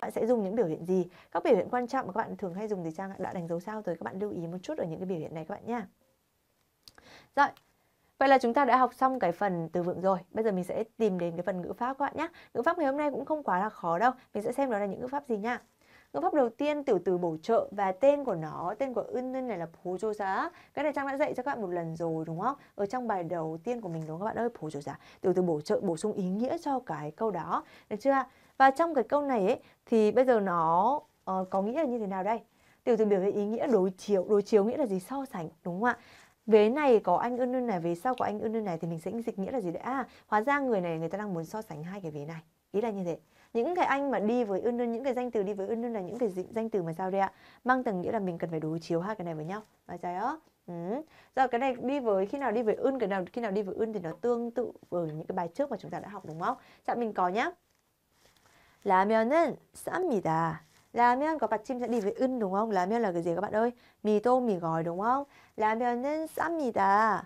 bạn sẽ dùng những biểu hiện gì các biểu hiện quan trọng mà các bạn thường hay dùng thì trang đã đánh dấu sao rồi các bạn lưu ý một chút ở những cái biểu hiện này các bạn nhé rồi Vậy là chúng ta đã học xong cái phần từ vựng rồi. Bây giờ mình sẽ tìm đến cái phần ngữ pháp các bạn nhé. Ngữ pháp ngày hôm nay cũng không quá là khó đâu. Mình sẽ xem đó là những ngữ pháp gì nha. Ngữ pháp đầu tiên tiểu từ bổ trợ và tên của nó, tên của Unun này là 보조사. Cái này Trang đã dạy cho các bạn một lần rồi đúng không? Ở trong bài đầu tiên của mình đúng không các bạn ơi? 보조사. Tiểu từ bổ trợ bổ sung ý nghĩa cho cái câu đó, được chưa? Và trong cái câu này ấy, thì bây giờ nó uh, có nghĩa là như thế nào đây? Tiểu từ biểu hiện ý nghĩa đối chiếu, đối chiếu nghĩa là gì? So sánh, đúng không ạ? vế này có anh ưn ưn này vế sau có anh ưn ưn này thì mình sẽ dịch nghĩa là gì đấy à hóa ra người này người ta đang muốn so sánh hai cái vế này ý là như thế những cái anh mà đi với ưn những cái danh từ đi với ưn là những cái danh từ mà sao đây ạ mang tầng nghĩa là mình cần phải đối chiếu hai cái này với nhau và trái đó Ừ. Giờ cái này đi với khi nào đi với ưn cái nào khi nào đi với ưn thì nó tương tự với những cái bài trước mà chúng ta đã học đúng không? Chạm mình có nhá. 라면은 쌉니다. 라면 có 받침 sẽ đi với ưn đúng không? 라면 là cái gì các bạn ơi? Mì tôm, mì gói đúng không? 라면은 쌉니다.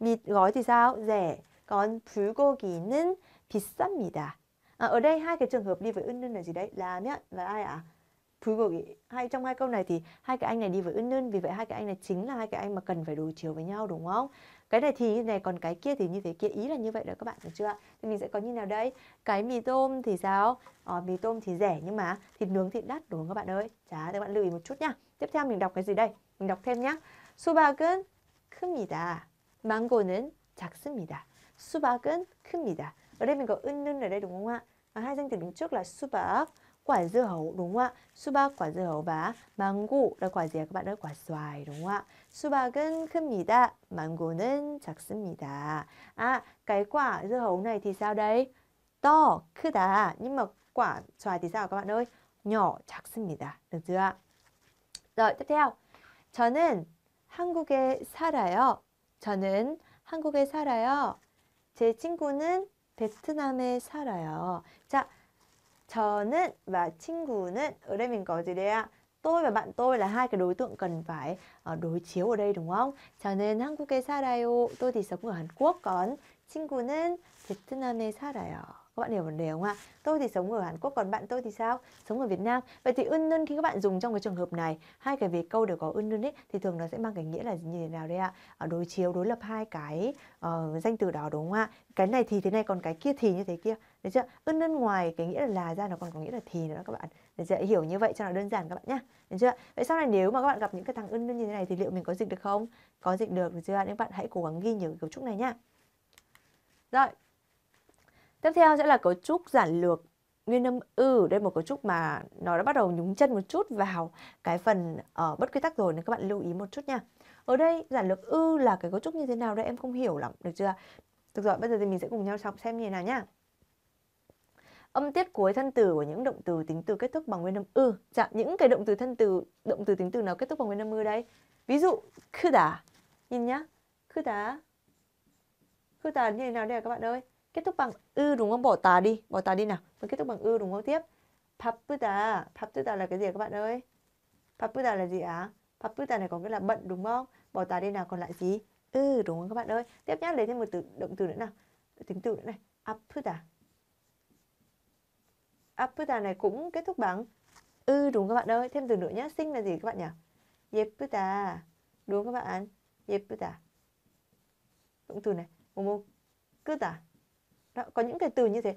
Mì gói thì sao? Rẻ. Còn 불고기는 비쌉니다 à, ở đây hai cái trường hợp đi với ưng nưng là gì đấy là nhá và ai ạ à? Pugog이 hai trong hai câu này thì hai cái anh này đi với ưng nưng vì vậy hai cái anh này chính là hai cái anh mà cần phải đối chiếu với nhau đúng không cái này thì như này còn cái kia thì như thế kia ý là như vậy đó các bạn được chưa thì mình sẽ có như nào đây cái mì tôm thì sao ờ, mì tôm thì rẻ nhưng mà thịt nướng thì đắt đúng không các bạn ơi chả các bạn lưu ý một chút nha tiếp theo mình đọc cái gì đây mình đọc thêm nhá 수박은 큽니다 망고는 작습니다 수박은 큽니다 ở đây mình có ưng nưng ở đây đúng không ạ hai danh từ đứng trước là su bạc quả dưa hấu đúng không ạ? 수박 quả dưa hấu và mango là quả gì các bạn ơi? quả xoài đúng không ạ? 수박은 큽니다. 망고는 작습니다. À, cái quả dưa hấu này thì sao đây? to, 크다. Nhưng mà quả xoài thì sao các bạn ơi? nhỏ, 작습니다. Được chưa ạ? Rồi, tiếp theo. 저는 한국에 살아요. 저는 한국에 살아요. 제 친구는 베트남에 살아요. 자, 저는 và 친구는 ở đây mình có gì đây ạ? Tôi và bạn tôi là hai cái đối tượng cần phải đối chiếu ở đây đúng không? 저는 한국에 살아요. Tôi thì sống ở Hàn Quốc. Còn 친구는 베트남에 살아요. các bạn hiểu vấn đề không ạ tôi thì sống ở Hàn Quốc còn bạn tôi thì sao sống ở Việt Nam vậy thì ưn nưn khi các bạn dùng trong cái trường hợp này hai cái về câu đều có ưn nưn ấy thì thường nó sẽ mang cái nghĩa là như thế nào đây ạ à, đối chiếu đối lập hai cái uh, danh từ đó đúng không ạ cái này thì thế này còn cái kia thì như thế kia được chưa ưn nưn ngoài cái nghĩa là là ra nó còn có nghĩa là thì nữa các bạn được chưa hiểu như vậy cho nó đơn giản các bạn nhá được chưa vậy sau này nếu mà các bạn gặp những cái thằng ưn nưn như thế này thì liệu mình có dịch được không có dịch được được chưa nên các bạn hãy cố gắng ghi nhớ cấu trúc này nhá rồi Tiếp theo sẽ là cấu trúc giản lược nguyên âm ư đây là một cấu trúc mà nó đã bắt đầu nhúng chân một chút vào cái phần ở ờ, uh, bất quy tắc rồi nên các bạn lưu ý một chút nha ở đây giản lược ư là cái cấu trúc như thế nào đây em không hiểu lắm được chưa được rồi bây giờ thì mình sẽ cùng nhau học xem như thế nào nhá âm tiết cuối thân từ của những động từ tính từ kết thúc bằng nguyên âm ư dạ những cái động từ thân từ động từ tính từ nào kết thúc bằng nguyên âm ư đây ví dụ khư đà nhìn nhá khư đà khư đà như thế nào đây các bạn ơi kết thúc bằng ư đúng không? Bỏ tà đi, bỏ tà đi nào. Và kết thúc bằng ư đúng không tiếp? Papuda, papuda là cái gì các bạn ơi? Papuda là gì ạ? À? Papuda này có nghĩa là bận đúng không? Bỏ tà đi nào còn lại gì? Ư đúng không các bạn ơi? Tiếp nhá, lấy thêm một từ động từ nữa nào. Tính từ nữa này. Apuda. Apuda này cũng kết thúc bằng ư đúng các bạn ơi. Thêm từ nữa nhé Sinh là gì các bạn nhỉ? Yepuda. Đúng các bạn? Yepuda. Động từ này. Momo. Cứ tả. Đó, có những cái từ như thế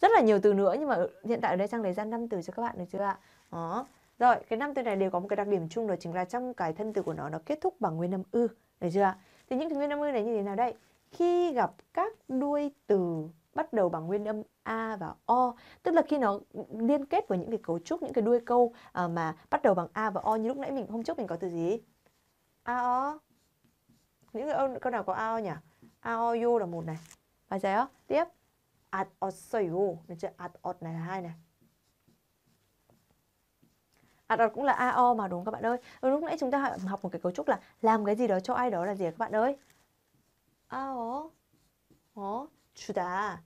rất là nhiều từ nữa nhưng mà hiện tại ở đây trang lấy ra năm từ cho các bạn được chưa ạ đó rồi cái năm từ này đều có một cái đặc điểm chung đó chính là trong cái thân từ của nó nó kết thúc bằng nguyên âm ư được chưa ạ thì những cái nguyên âm ư này như thế nào đây khi gặp các đuôi từ bắt đầu bằng nguyên âm a và o tức là khi nó liên kết với những cái cấu trúc những cái đuôi câu à, mà bắt đầu bằng a và o như lúc nãy mình hôm trước mình có từ gì a o những cái câu nào có a o nhỉ a o u là một này và giải tiếp at ot soi go được chưa at ot này là hai này ạt đó cũng là AO mà đúng các bạn ơi. lúc nãy chúng ta học một cái cấu trúc là làm cái gì đó cho ai đó là gì các bạn ơi? AO. Ồ, 주다.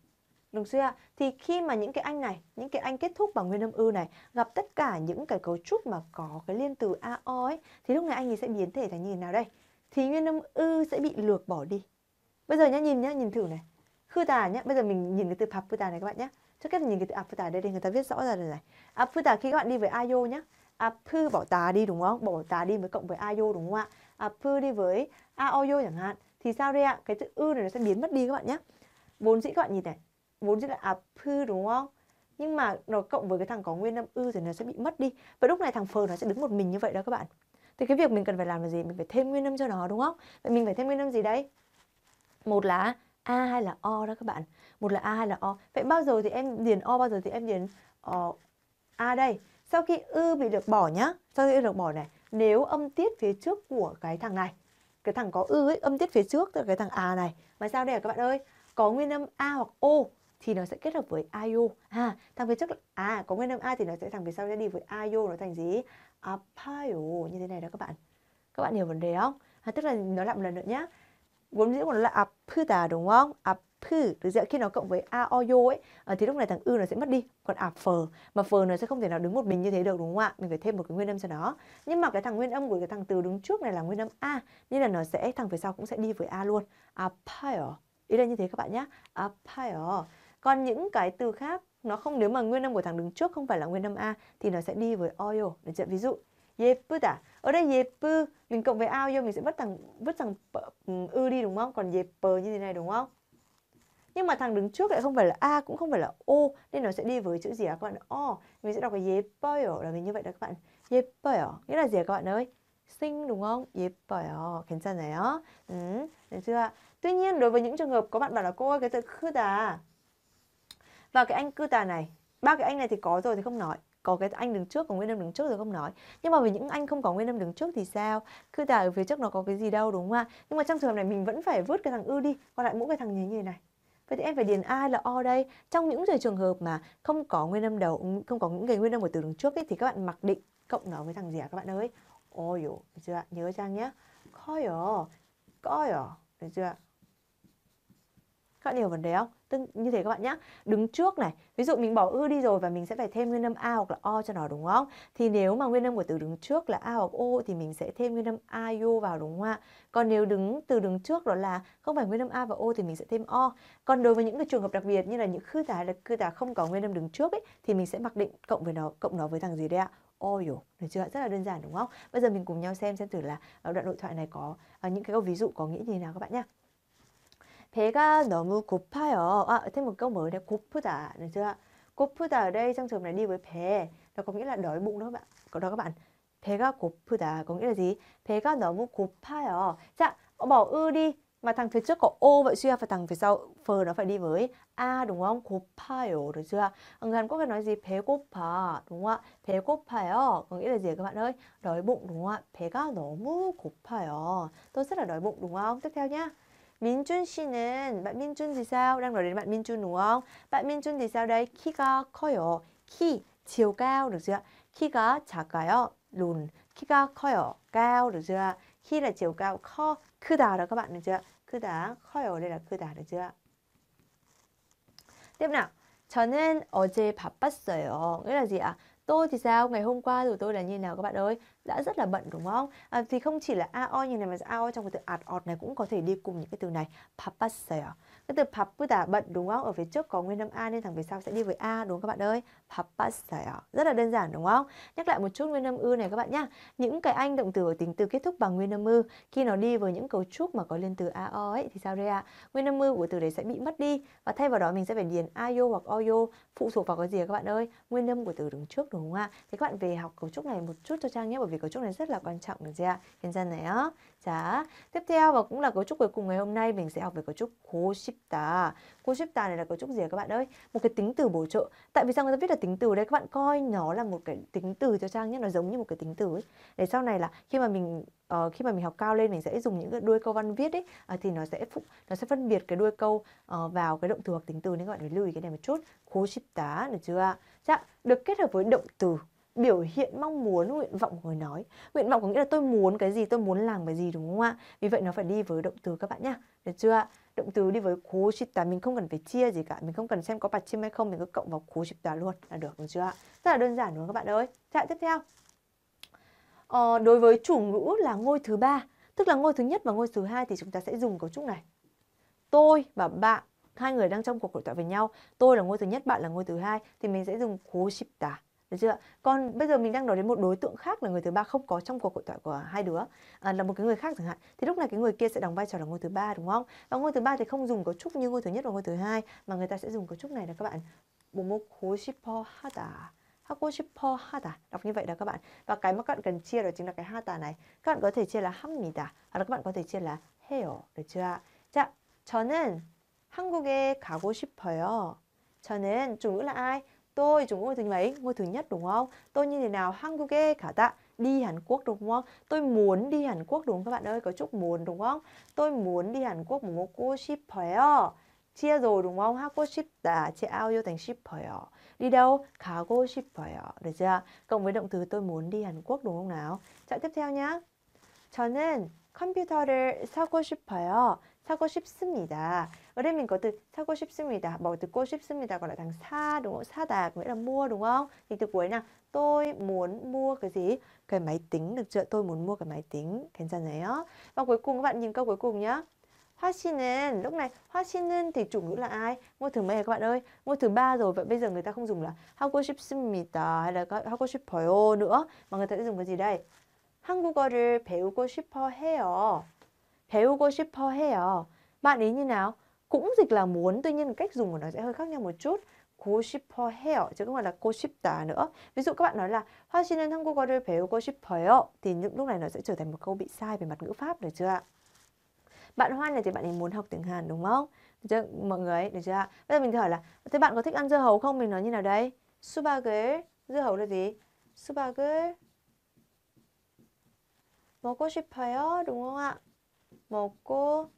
Đúng chưa Thì khi mà những cái anh này, những cái anh kết thúc bằng nguyên âm ư này gặp tất cả những cái cấu trúc mà có cái liên từ AO ấy thì lúc này anh ấy sẽ biến thể thành như thế nào đây? Thì nguyên âm ư sẽ bị lược bỏ đi. Bây giờ nhá nhìn nhá, nhìn thử này tà nhé, bây giờ mình nhìn cái từ Papuda này các bạn nhé. Trước hết nhìn cái từ Apuda đây, thì người ta viết rõ ra rồi này. Apuda khi các bạn đi với Ayo nhé. Apu bỏ tà đi đúng không? Bỏ tà đi với cộng với Ayo đúng không ạ? Apu đi với Aoyo chẳng hạn. Thì sao đây ạ? Cái chữ ư này nó sẽ biến mất đi các bạn nhé. Bốn chữ các bạn nhìn này. Bốn chữ là Apu đúng không? Nhưng mà nó cộng với cái thằng có nguyên âm ư thì nó sẽ bị mất đi. Và lúc này thằng phờ nó sẽ đứng một mình như vậy đó các bạn. Thì cái việc mình cần phải làm là gì? Mình phải thêm nguyên âm cho nó đúng không? Vậy mình phải thêm nguyên âm gì đấy? Một là A hay là O đó các bạn. Một là A hay là O. Vậy bao giờ thì em điền O, bao giờ thì em điền uh, A đây. Sau khi ư bị được bỏ nhá, sau khi ư được bỏ này, nếu âm tiết phía trước của cái thằng này, cái thằng có ư ấy, âm tiết phía trước tức là cái thằng A này. Mà sao đây các bạn ơi? Có nguyên âm A hoặc O thì nó sẽ kết hợp với IO. À, thằng phía trước à có nguyên âm A thì nó sẽ thằng phía sau sẽ đi với IO nó thành gì? Apio như thế này đó các bạn. Các bạn hiểu vấn đề không? À, tức là nó lại lần nữa nhá vốn dĩ của nó là 아프다 đúng không? 아프 được chưa? Khi nó cộng với a o yo ấy ờ, thì lúc này thằng ư nó sẽ mất đi, còn 아퍼 à, mà phờ nó sẽ không thể nào đứng một mình như thế được đúng không ạ? Mình phải thêm một cái nguyên âm cho nó. Nhưng mà cái thằng nguyên âm của cái thằng từ đứng trước này là nguyên âm a nên là nó sẽ thằng phía sau cũng sẽ đi với a luôn. 아파요. Ý là như thế các bạn nhé. 아파요. Còn những cái từ khác nó không nếu mà nguyên âm của thằng đứng trước không phải là nguyên âm a thì nó sẽ đi với oyo. để chưa? Ví dụ 예쁘다. Ở đây 예쁘 mình cộng với ao vô mình sẽ vứt thằng vứt thằng ư đi đúng không? Còn 예뻐 như thế này đúng không? Nhưng mà thằng đứng trước lại không phải là a cũng không phải là o nên nó sẽ đi với chữ gì à các bạn? O. Mình sẽ đọc cái 예뻐요 là mình như vậy đó các bạn. 예뻐요 nghĩa là gì à các bạn ơi? xinh đúng không? 예뻐요. 괜찮아요. Ừ, được chưa? Tuy nhiên đối với những trường hợp có bạn bảo là cô ơi cái từ 크다 và cái anh cư tà này ba cái anh này thì có rồi thì không nói có cái anh đứng trước có nguyên âm đứng trước rồi không nói nhưng mà với những anh không có nguyên âm đứng trước thì sao cứ tả ở phía trước nó có cái gì đâu đúng không ạ nhưng mà trong trường hợp này mình vẫn phải vứt cái thằng ư đi còn lại mỗi cái thằng nhí như này vậy thì em phải điền ai là o đây trong những trường hợp mà không có nguyên âm đầu không có những cái nguyên âm của từ đứng trước ấy, thì các bạn mặc định cộng nó với thằng gì à các bạn ơi ôi dồi, được chưa nhớ trang nhé coi có coi được chưa các bạn hiểu vấn đề không? tức như thế các bạn nhé. Đứng trước này, ví dụ mình bỏ ư đi rồi và mình sẽ phải thêm nguyên âm a hoặc là o cho nó đúng không? Thì nếu mà nguyên âm của từ đứng trước là a hoặc o thì mình sẽ thêm nguyên âm a u vào đúng không ạ? Còn nếu đứng từ đứng trước đó là không phải nguyên âm a và o thì mình sẽ thêm o. Còn đối với những cái trường hợp đặc biệt như là những khư giả là khư giả không có nguyên âm đứng trước ấy thì mình sẽ mặc định cộng với nó cộng nó với thằng gì đấy ạ? oil được chưa rất là đơn giản đúng không bây giờ mình cùng nhau xem xem thử là đoạn hội thoại này có ờ, những cái câu ví dụ có nghĩa như thế nào các bạn nhé 배가 너무 고파요. À, thêm một câu mới là 고프다. Được chưa? 고프다 ở đây trong trường này đi với 배. Nó có nghĩa là đói bụng đó các bạn. Đó các bạn. 배가 고프다. Có nghĩa là gì? 배가 너무 고파요. Dạ, bỏ ư đi. Mà thằng phía trước có ô vậy suy và thằng phía sau phờ nó phải đi với a à, đúng không? 고파요. Được chưa? Ở Hàn Quốc phải nói gì? 배고파. Đúng không ạ? 배고파요. Có nghĩa là gì các bạn ơi? Đói bụng đúng không ạ? 배가 너무 고파요. Tôi rất là đói bụng đúng không? Tiếp theo nhá. 민준 씨는 bạn Minjun thì sao? Đang nói đến bạn Minjun đúng không? Bạn Minjun thì sao đây? 키가 ở khi chiều cao được chưa? Khi có ở lùn, khi có 키가 ở cao được chưa? Khi là chiều cao 커 크다 là các bạn được chưa? 크다 ở đây là 크다 được chưa? Tiếp nào. 저는 어제 바빴어요. Nghĩa là gì ạ? À? Tôi thì sao? Ngày hôm qua rồi tôi là như nào các bạn ơi? đã rất là bận đúng không? À, thì không chỉ là ao như này mà ao trong cái từ ạt ọt này cũng có thể đi cùng những cái từ này 바빴어요. Cái từ 바쁘다 bận đúng không? Ở phía trước có nguyên âm a nên thằng về sau sẽ đi với a đúng không các bạn ơi? 바빴어요. Rất là đơn giản đúng không? Nhắc lại một chút nguyên âm ư này các bạn nhá. Những cái anh động từ ở tính từ kết thúc bằng nguyên âm ư khi nó đi với những cấu trúc mà có liên từ ao ấy thì sao đây ạ? Nguyên âm ư của từ đấy sẽ bị mất đi và thay vào đó mình sẽ phải điền ayo hoặc oyo phụ thuộc vào cái gì các bạn ơi? Nguyên âm của từ đứng trước đúng không ạ? Thế các bạn về học cấu trúc này một chút cho Trang nhé bởi vì cấu trúc này rất là quan trọng được chưa ạ? á, 자, dạ. tiếp theo và cũng là cấu trúc cuối cùng ngày hôm nay mình sẽ học về cấu trúc cố cố 고싶다. 고싶다 này là cấu trúc gì các bạn ơi? Một cái tính từ bổ trợ. Tại vì sao người ta viết là tính từ đây? các bạn coi nó là một cái tính từ cho Trang nhé, nó giống như một cái tính từ ấy. Để sau này là khi mà mình uh, khi mà mình học cao lên mình sẽ dùng những cái đuôi câu văn viết ấy uh, thì nó sẽ phụ nó sẽ phân biệt cái đuôi câu uh, vào cái động từ hoặc tính từ nên các bạn phải lưu ý cái này một chút. 고싶다 được chưa ạ? Dạ, được kết hợp với động từ biểu hiện mong muốn nguyện vọng của người nói nguyện vọng có nghĩa là tôi muốn cái gì tôi muốn làm cái gì đúng không ạ vì vậy nó phải đi với động từ các bạn nhá được chưa ạ động từ đi với cố tà mình không cần phải chia gì cả mình không cần xem có bạch chim hay không mình cứ cộng vào cố tà luôn là được được chưa ạ rất là đơn giản đúng không các bạn ơi trạng tiếp theo ờ, đối với chủ ngữ là ngôi thứ ba tức là ngôi thứ nhất và ngôi thứ hai thì chúng ta sẽ dùng cấu trúc này tôi và bạn hai người đang trong cuộc hội thoại với nhau tôi là ngôi thứ nhất bạn là ngôi thứ hai thì mình sẽ dùng cố tà được chưa còn bây giờ mình đang nói đến một đối tượng khác là người thứ ba không có trong cuộc hội thoại của hai đứa à, là một cái người khác chẳng hạn thì lúc này cái người kia sẽ đóng vai trò là ngôi thứ ba đúng không và ngôi thứ ba thì không dùng cấu trúc như ngôi thứ nhất và ngôi thứ hai mà người ta sẽ dùng cấu trúc này là các bạn bộ 보먹고 싶어 하다 하고 싶어 하다 đọc như vậy đó các bạn và cái mà các bạn cần chia đó chính là cái 하다 này các bạn có thể chia là hamida hoặc là các bạn có thể chia là heo được chưa 자 저는 한국에 가고 싶어요 저는 chủ ngữ là ai Tôi chúng ngôi thứ mấy? Ngôi thứ nhất đúng không? Tôi như thế nào? Hanguge gata. Đi Hàn Quốc đúng không? Tôi muốn đi Hàn Quốc đúng không các bạn ơi? Có chút muốn đúng không? Tôi muốn đi Hàn Quốc 먹고 싶어요. chia rồi đúng không? ship đã chia ao 제아요 thành 싶어요. Đi đâu? 가고 싶어요. Được chưa? Cộng với động từ tôi muốn đi Hàn Quốc đúng không nào? Trạng tiếp theo nhá. 저는 컴퓨터를 사고 싶어요. 사고 싶습니다. 어레민 것들 사고 싶습니다. 뭐 듣고 싶습니다. Gọi là thằng xa đúng không? Xa đà nghĩa là mua đúng không? Thì từ cuối nào tôi muốn mua cái gì? Cái máy tính được chưa? Tôi muốn mua cái máy tính. 괜찮아요? Và cuối cùng các bạn nhìn câu cuối cùng nhé. Hoa 씨는 lúc này Hoa 씨는 thì chủ ngữ là ai? Ngôi thứ mấy các bạn ơi? Ngôi thứ ba rồi vậy bây giờ người ta không dùng là 하고 싶습니다 hay là 하고 싶어요 nữa mà người ta sẽ dùng cái gì đây? 한국어를 배우고 싶어 해요. 배우고 싶어 해요. Bạn ý như nào? Cũng dịch là muốn, tuy nhiên cách dùng của nó sẽ hơi khác nhau một chút. 고 싶어 해요. chứ không phải là cô 싶다 nữa. Ví dụ các bạn nói là 화씨는 한국어를 배우고 싶어요. thì những lúc này nó sẽ trở thành một câu bị sai về mặt ngữ pháp được chưa ạ? Bạn Hoan này thì bạn ấy muốn học tiếng Hàn đúng không? Được chưa? Mọi người được chưa ạ? Bây giờ mình hỏi là thế bạn có thích ăn dưa hấu không? Mình nói như nào đây? 수박을 dưa hấu là gì? 수박을 먹고 싶어요 đúng không ạ? một cô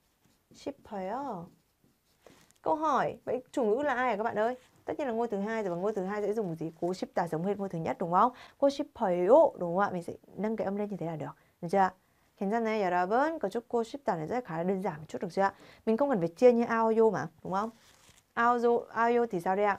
싶어요. Câu hỏi, vậy chủ ngữ là ai hả các bạn ơi? Tất nhiên là ngôi thứ hai rồi và ngôi thứ hai sẽ dùng gì? Cố ta giống hết ngôi thứ nhất đúng không? Cô 싶어요 đúng không ạ? Mình sẽ nâng cái âm lên như thế là được. Được chưa? khiến này 괜찮나요 여러분? Có chút cô ship ta này rất khá là đơn giản một chút được chưa ạ? Mình không cần phải chia như aoyo mà đúng không? Aoyo, aoyo thì sao đây ạ?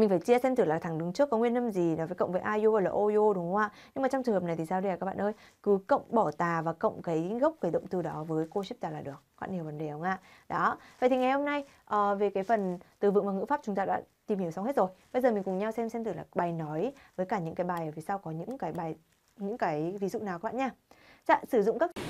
mình phải chia xem thử là thằng đứng trước có nguyên âm gì nó với cộng với IU hoặc là OU đúng không ạ nhưng mà trong trường hợp này thì sao đây các bạn ơi cứ cộng bỏ tà và cộng cái gốc cái động từ đó với cô ship tà là được các bạn hiểu vấn đề không ạ đó vậy thì ngày hôm nay uh, về cái phần từ vựng và ngữ pháp chúng ta đã tìm hiểu xong hết rồi bây giờ mình cùng nhau xem xem thử là bài nói với cả những cái bài ở phía sau có những cái bài những cái ví dụ nào các bạn nha dạ sử dụng các